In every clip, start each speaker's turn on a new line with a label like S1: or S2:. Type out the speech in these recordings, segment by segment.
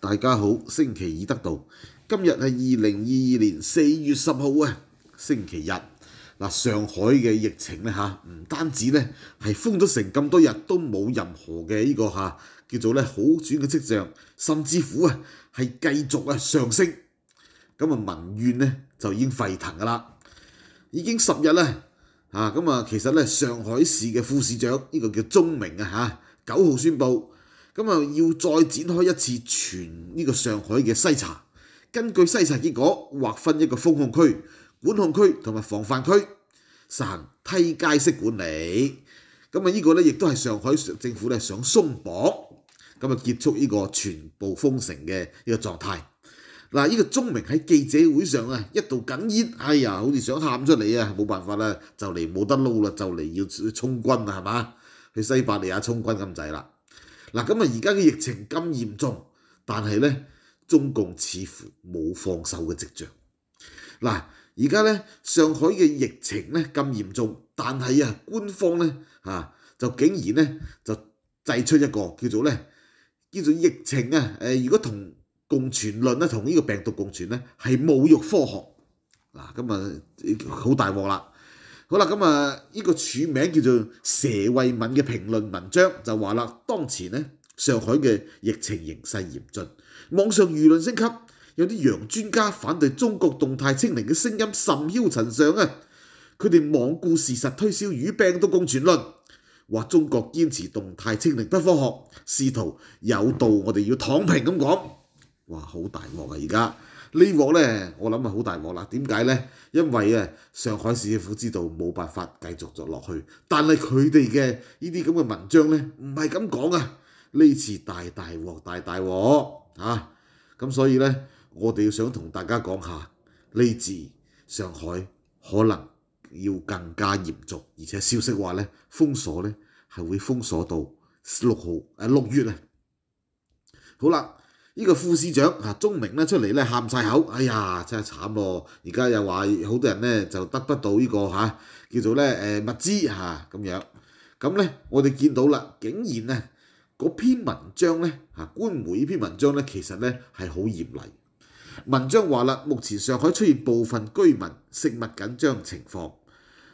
S1: 大家好，星期二得到，今日系二零二二年四月十號啊，星期日嗱，上海嘅疫情咧嚇唔單止咧係封咗成咁多日都冇任何嘅呢個嚇叫做咧好轉嘅跡象，甚至乎啊係繼續啊上升，咁啊民怨咧就已經沸騰㗎啦，已經十日啦啊咁啊其實咧上海市嘅副市長呢個叫鐘明啊嚇九號宣布。咁啊，要再展開一次全呢個上海嘅篩查，根據篩查結果劃分一個封控區、管控區同埋防範區，實行梯階式管理。咁啊，呢個咧亦都係上海政府咧想鬆綁，咁啊結束呢個全部封城嘅呢個狀態。嗱，呢個鐘明喺記者會上啊，一度哽咽，哎呀，好似想喊出嚟啊，冇辦法啦，就嚟冇得撈啦，就嚟要衝軍啦，係嘛？去西伯利亞衝軍咁滯啦。嗱，咁啊，而家嘅疫情咁嚴重，但係咧中共似乎冇放手嘅跡象。嗱，而家咧上海嘅疫情咧咁嚴重，但係啊官方咧啊就竟然咧就製出一個叫做咧叫做疫情啊诶如果同共存論咧同呢個病毒共存咧係侮辱科學。嗱，咁啊，好大镬啦！好啦，咁啊，呢個署名叫做佘慧敏嘅評論文章就話啦，當前咧上海嘅疫情形勢嚴峻，網上輿論升級，有啲洋專家反對中國動態清零嘅聲音甚囂塵上啊！佢哋罔顧事實，推銷魚病都共存論，話中國堅持動態清零不科學，試圖有道我哋要躺平咁講。哇！好大鑊啊！而家呢鑊咧，我諗係好大鑊啦。點解咧？因為啊，上海市政府知道冇辦法繼續咗落去，但係佢哋嘅呢啲咁嘅文章咧，唔係咁講啊。呢次大大鑊，大大鑊嚇。咁所以咧，我哋要想同大家講下呢次上海可能要更加嚴重，而且消息話咧，封鎖咧係會封鎖到六號誒六月啊。好啦。呢個副市長啊，中明咧出嚟咧喊曬口，哎呀，真係慘咯！而家又話好多人咧就得不到呢個嚇，叫做咧誒物資嚇咁樣。咁咧我哋見到啦，竟然咧嗰篇文章咧嚇官媒呢篇文章咧其實咧係好嚴厲。文章話啦，目前上海出現部分居民食物緊張情況，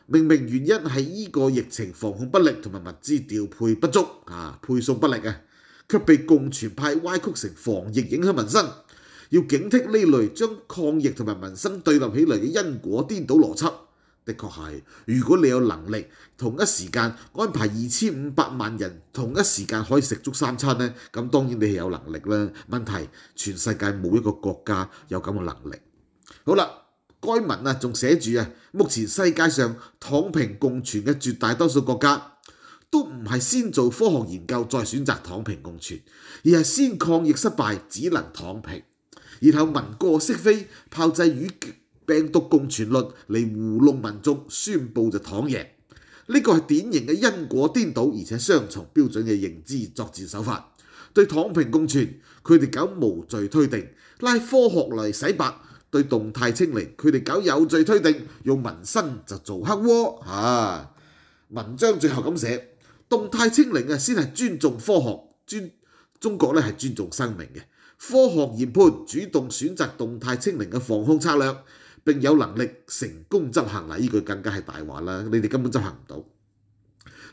S1: 明明原因係呢個疫情防控不力同埋物資調配不足啊，配送不力啊。卻被共存派歪曲成防疫影響民生，要警惕呢類將抗疫同埋民生對立起嚟嘅因果顛倒邏輯。的確係，如果你有能力同一時間安排二千五百萬人同一時間可以食足三餐咧，咁當然你係有能力啦。問題，全世界冇一個國家有咁嘅能力。好啦，該文啊仲寫住啊，目前世界上躺平共存嘅絕大多數國家。都唔系先做科学研究再选择躺平共存，而系先抗疫失败只能躺平，然后闻过识非，炮制与病毒共存論嚟糊弄民众，宣布就躺赢。呢个系典型嘅因果颠倒而且双重标准嘅认知作战手法。对躺平共存，佢哋搞无罪推定，拉科学嚟洗白；对动态清零，佢哋搞有罪推定，用民生就做黑锅。吓，文章最后咁写。動態清零啊，先係尊重科學，尊中國咧係尊重生命嘅科學研判，主動選擇動態清零嘅防控策略，並有能力成功執行啦！依句更加係大話啦，你哋根本執行唔到。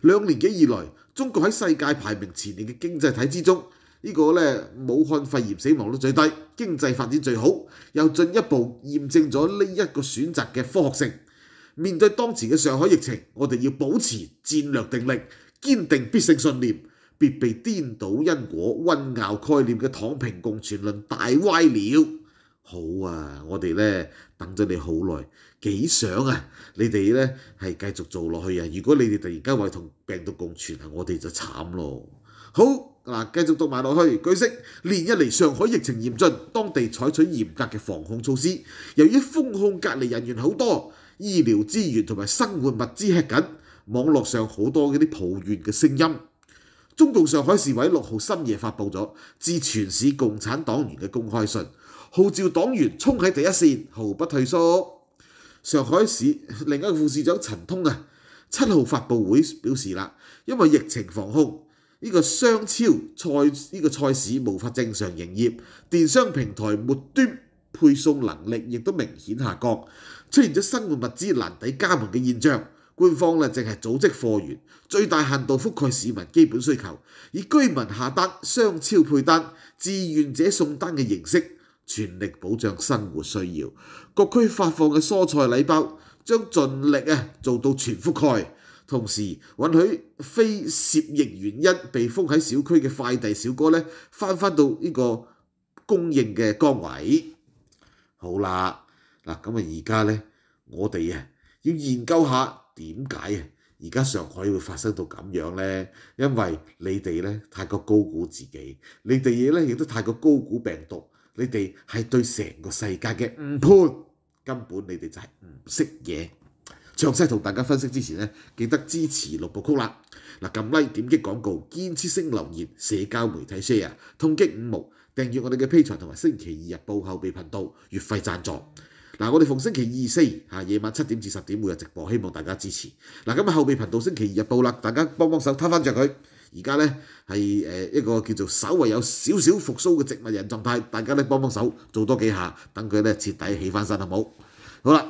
S1: 兩年幾以來，中國喺世界排名前列嘅經濟體之中，呢個咧武漢肺炎死亡率最低，經濟發展最好，又進一步驗證咗呢一個選擇嘅科學性。面對當前嘅上海疫情，我哋要保持戰略定力。坚定必胜信念，别被颠倒因果、混淆概念嘅躺平共存论大歪了。好啊，我哋咧等咗你好耐，几想啊！你哋咧系继续做落去啊！如果你哋突然间话同病毒共存啊，我哋就惨咯。好嗱，继续读埋落去。据悉，连一嚟上海疫情严峻，当地采取严格嘅防控措施。由于封控隔离人员好多，医疗资源同埋生活物资吃紧。網絡上好多嗰啲抱怨嘅聲音，中共上海市委六號深夜發布咗致全市共產黨員嘅公開信，號召黨員衝喺第一線，毫不退縮。上海市另一個副市長陳通啊，七號發佈會表示啦，因為疫情防控，呢個商超菜呢個菜市無法正常營業，電商平台末端配送能力亦都明顯下降，出現咗生活物資難抵家門嘅現象。官方咧正係組織貨源，最大限度覆蓋市民基本需求，以居民下單、商超配單、志願者送單嘅形式，全力保障生活需要。各區發放嘅蔬菜禮包將盡力啊做到全覆蓋，同時允許非涉疫原因被封喺小區嘅快遞小哥咧翻返到呢個供應嘅崗位。好啦，嗱咁啊，而家咧我哋啊要研究下。點解啊？而家上海會發生到咁樣呢？因為你哋咧太過高估自己，你哋嘢咧亦都太過高估病毒，你哋係對成個世界嘅誤判，根本你哋就係唔識嘢。詳細同大家分析之前咧，記得支持六部曲啦。嗱，撳 Like、點擊廣告、堅持性留言、社交媒體 share、痛擊五毛、訂閱我哋嘅 P 台同埋星期二日報後備頻道月費贊助。嗱，我哋逢星期二、四嚇夜晚七點至十點每日直播，希望大家支持。嗱，今日後備頻道星期二日報啦，大家幫幫手，推翻著佢。而家咧係誒一個叫做稍微有少少復甦嘅植物人狀態，大家咧幫幫手做多幾下，等佢咧徹底起翻身，好冇？好啦，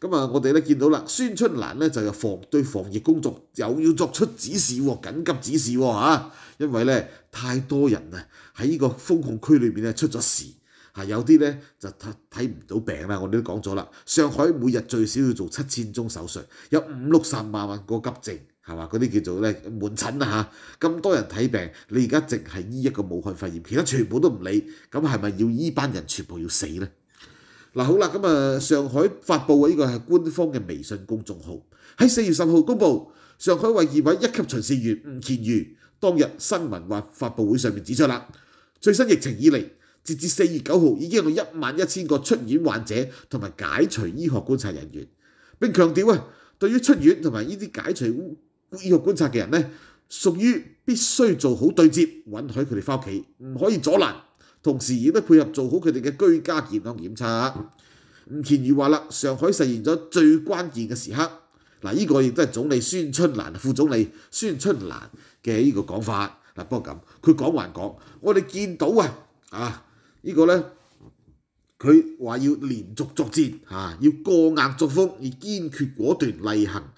S1: 咁啊，我哋咧見到啦，孫春蘭咧就係防對防疫工作又要作出指示喎，緊急指示喎嚇，因為咧太多人啊喺呢個封控區裏邊咧出咗事。係有啲咧就睇睇唔到病啦，我哋都講咗啦。上海每日最少要做七千宗手術，有五六十萬個急症係嘛？嗰啲叫做咧門診啊嚇，咁多人睇病，你而家淨係醫一個武漢肺炎，其他全部都唔理，咁係咪要依班人全部要死咧？嗱好啦，咁啊上海發布嘅呢個係官方嘅微信公眾號喺四月十號公佈，上海衛二委一級巡視員吳建如當日新聞或發佈會上面指出啦，最新疫情以嚟。截至四月九號，已經有一萬一千個出院患者同埋解除醫學觀察人員。並強調啊，對於出院同埋呢啲解除醫學觀察嘅人咧，屬於必須做好對接，允許佢哋翻屋企，唔可以阻攔。同時亦都配合做好佢哋嘅居家健康檢查。吳建宇話啦：，上海實現咗最關鍵嘅時刻。嗱，依個亦都係總理孫春蘭、副總理孫春蘭嘅呢個講法。嗱，不過咁，佢講還講，我哋見到啊，啊。呢個咧，佢話要連續作戰嚇，要過硬作風，而堅決果斷厲行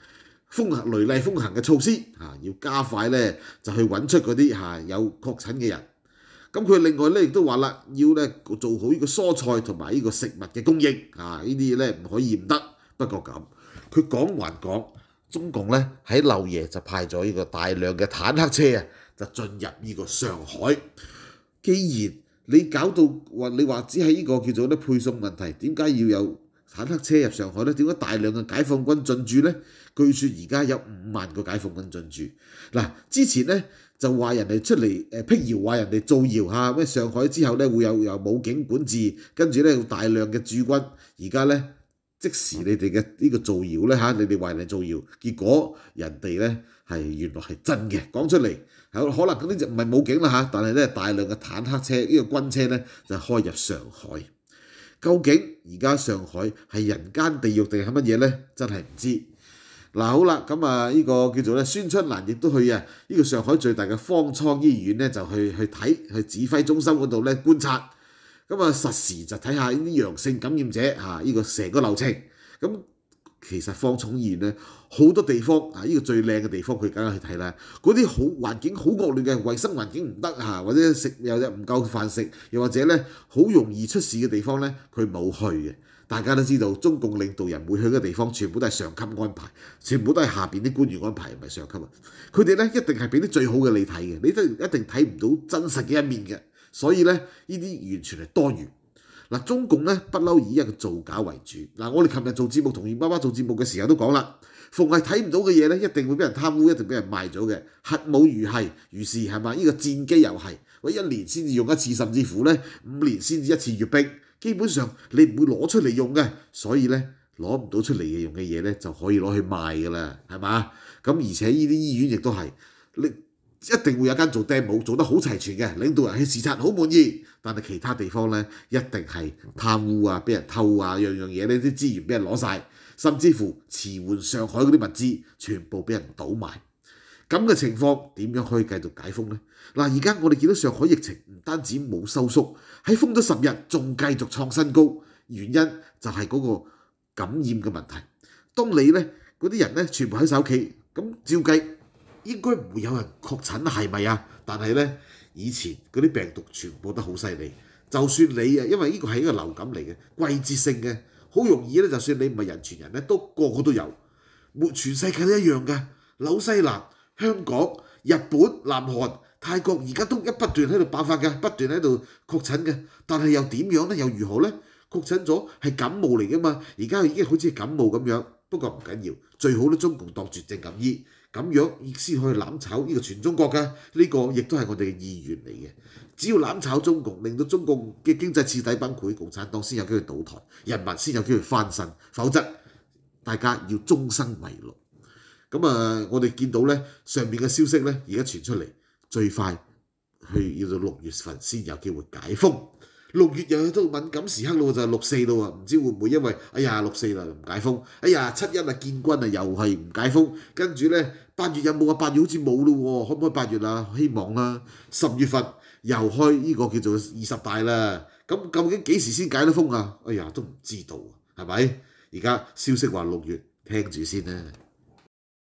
S1: 風雷厲風行嘅措施嚇，要加快咧就去揾出嗰啲嚇有確診嘅人。咁佢另外咧亦都話啦，要咧做好呢個蔬菜同埋呢個食物嘅供應嚇，呢啲咧唔可以唔得。不過咁，佢講還講，中共咧喺漏夜就派咗呢個大量嘅坦克車啊，就進入呢個上海。既然你搞到話你話只係呢個叫做咧配送問題，點解要有坦克車入上海咧？點解大量嘅解放軍進駐咧？據說而家有五萬個解放軍進駐。嗱，之前咧就話人哋出嚟誒辟謠，話人哋造謠嚇，咩上海之後咧會有有武警管治，跟住咧大量嘅駐軍。而家咧即時你哋嘅呢個造謠咧嚇，你哋人哋造謠，結果人哋咧係原來係真嘅講出嚟。有可能咁呢就唔係武警啦嚇，但係咧大量嘅坦克車呢個軍車咧就開入上海。究竟而家上海係人間地獄定係乜嘢咧？真係唔知。嗱好啦，咁啊呢個叫做咧孫春蘭亦都去啊呢個上海最大嘅方艙醫院咧就去去睇去指揮中心嗰度咧觀察，咁啊實時就睇下呢啲陽性感染者嚇呢個成個流程，咁。其實放重言咧，好多地方啊，呢個最靚嘅地方，佢梗係去睇啦。嗰啲好環境好惡劣嘅，衞生環境唔得啊，或者食又或唔夠飯食，又或者咧好容易出事嘅地方咧，佢冇去嘅。大家都知道，中共領導人每去嘅地方，全部都係上級安排，全部都係下邊啲官員安排，唔係上級啊。佢哋咧一定係俾啲最好嘅你睇嘅，你都一定睇唔到真實嘅一面嘅。所以咧，呢啲完全係多餘。嗱，中共咧不嬲以一個造假為主。嗱，我哋琴日做節目，同葉媽媽做節目嘅時候都講啦，逢係睇唔到嘅嘢咧，一定會俾人貪污，一定俾人賣咗嘅。核武如係，如是係嘛？依個戰機又係，喂一年先至用一次，甚至乎咧五年先至一次越兵，基本上你唔會攞出嚟用嘅。所以咧，攞唔到出嚟用嘅嘢咧，就可以攞去賣噶啦，係嘛？咁而且依啲醫院亦都係，你。一定會有間做 demo 做得好齊全嘅，領導人去視察好滿意。但係其他地方咧，一定係貪污啊，俾人偷啊，樣樣嘢呢啲資源俾人攞曬，甚至乎遲緩上海嗰啲物資全部俾人倒賣。咁嘅情況點樣可以繼續解封呢？嗱，而家我哋見到上海疫情唔單止冇收縮，喺封咗十日仲繼續創新高，原因就係嗰個感染嘅問題。當你咧嗰啲人咧全部喺手企，咁照計。應該唔有人確診係咪啊？但係咧，以前嗰啲病毒傳播得好犀利。就算你啊，因為呢個係一個流感嚟嘅，季節性嘅，好容易咧。就算你唔係人傳人咧，都個個都有。沒全世界都一樣嘅，紐西蘭、香港、日本、南韓、泰國，而家都一不斷喺度爆發嘅，不斷喺度確診嘅。但係又點樣咧？又如何咧？確診咗係感冒嚟噶嘛。而家已經好似感冒咁樣，不過唔緊要，最好都中共當絕症咁醫。咁樣先可以攬炒呢個全中國㗎，呢個亦都係我哋嘅意願嚟嘅。只要攬炒中共，令到中共嘅經濟徹底崩潰，共產黨先有機會倒台，人民先有機會翻身，否則大家要終生為落。咁啊，我哋見到咧上面嘅消息咧，而家傳出嚟最快去要到六月份先有機會解封。六月又去到敏感時刻咯，就就六四咯喎，唔知會唔會因為哎呀六四啦唔解封，哎呀七一啊建軍啊又係唔解封，跟住咧。八月有冇啊？八月好似冇咯喎，可唔可以八月啊？希望啦，十月份又開呢個叫做二十大啦。咁究竟幾時先解得封啊？哎呀，都唔知道，係咪？而家消息話六月，聽住先啦。